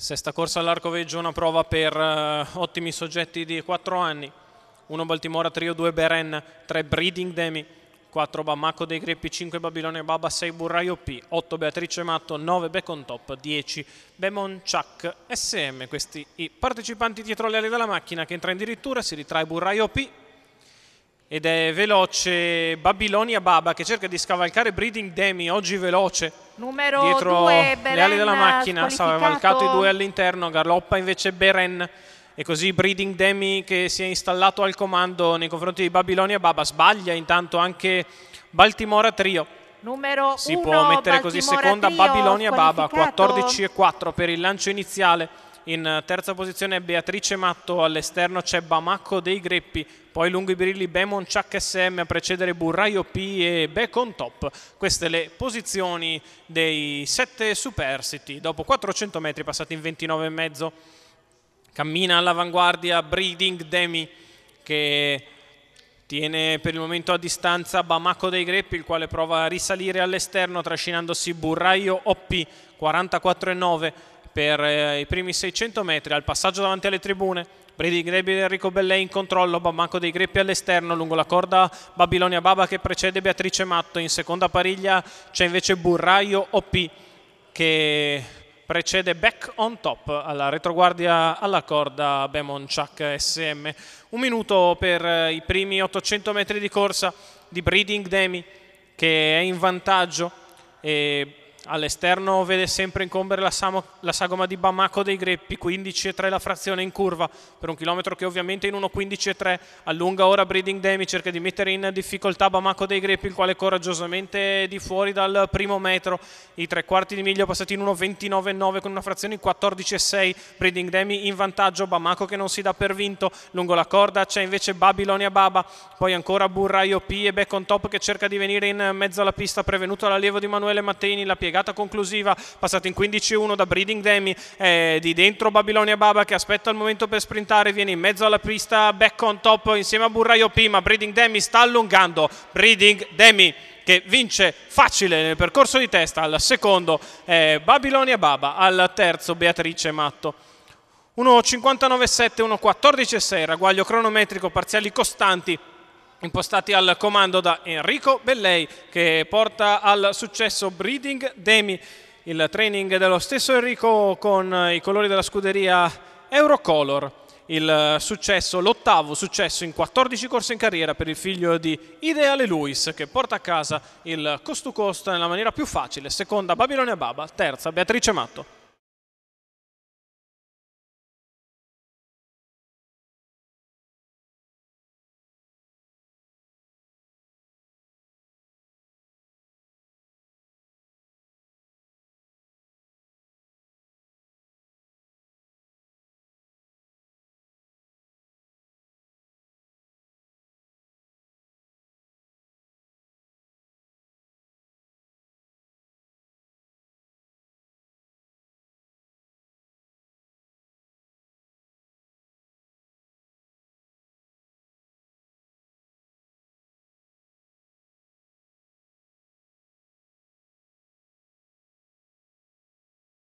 Sesta corsa all'arcoveggio, una prova per eh, ottimi soggetti di 4 anni. 1 Baltimora Trio, 2 Beren, 3 Breeding Demi, 4 Bamako dei Greppi, 5 Babilone Baba, 6 Burraio P, 8 Beatrice Matto, 9 Beacon Top, 10 Bemon Chuck SM. Questi i partecipanti dietro le ali della macchina che entra in dirittura, si ritrae Burraio P, ed è veloce Babilonia Baba che cerca di scavalcare Breeding Demi, oggi veloce Numero dietro due, le ali della macchina, scavalcato i due all'interno, galoppa invece Beren e così Breeding Demi che si è installato al comando nei confronti di Babilonia Baba sbaglia intanto anche Baltimora Trio Numero si uno, può mettere Baltimora così seconda Babilonia Baba 14 e 4 per il lancio iniziale in eh, terza posizione Beatrice Matto, all'esterno c'è Bamacco dei Greppi, poi lungo i birilli Bemon Chuck SM a precedere Burraio P e Becon Top. Queste le posizioni dei sette superstiti. Dopo 400 metri passati in 29,5 cammina all'avanguardia Breeding Demi che tiene per il momento a distanza Bamako dei Greppi il quale prova a risalire all'esterno trascinandosi Burraio Oppi 44,9 per eh, i primi 600 metri al passaggio davanti alle tribune Bredi Grebi e Enrico Bellè in controllo, Bammanco dei Greppi all'esterno, lungo la corda Babilonia Baba che precede Beatrice Matto, in seconda pariglia c'è invece Burraio OP che precede back on top alla retroguardia alla corda Chuck SM. Un minuto per eh, i primi 800 metri di corsa di Breeding Demi che è in vantaggio e All'esterno vede sempre incombere la, Samo, la, sagoma di Bamako dei Greppi, 15,3 la frazione in curva per un chilometro che ovviamente in 1.15,3 allunga ora Breeding Demi, cerca di mettere in difficoltà Bamako dei Greppi, il quale coraggiosamente è di fuori dal primo metro. I tre quarti di miglio passati in 1.29,9 con una frazione in 14,6. Breeding Demi in vantaggio, Bamako che non si dà per vinto. Lungo la corda c'è invece Babilonia Baba, poi ancora Burraio P e Beck on top che cerca di venire in mezzo alla pista, prevenuto l'allievo di Manuele Matteini, la piega piegata conclusiva, passato in 15-1 da Breeding Demi, eh, di dentro Babilonia Baba che aspetta il momento per sprintare, viene in mezzo alla pista, back on top insieme a Burraio P, ma Breeding Demi sta allungando, Breeding Demi che vince facile nel percorso di testa al secondo eh, Babilonia Baba, al terzo Beatrice Matto. 1.59.7, 1.14.6, ragguaglio cronometrico, parziali costanti, impostati al comando da Enrico Bellei che porta al successo Breeding Demi, il training dello stesso Enrico con i colori della scuderia Eurocolor. Il successo, l'ottavo successo in 14 corse in carriera per il figlio di Ideale Luis che porta a casa il cost to cost nella maniera più facile, seconda Babilonia Baba, terza Beatrice Matto.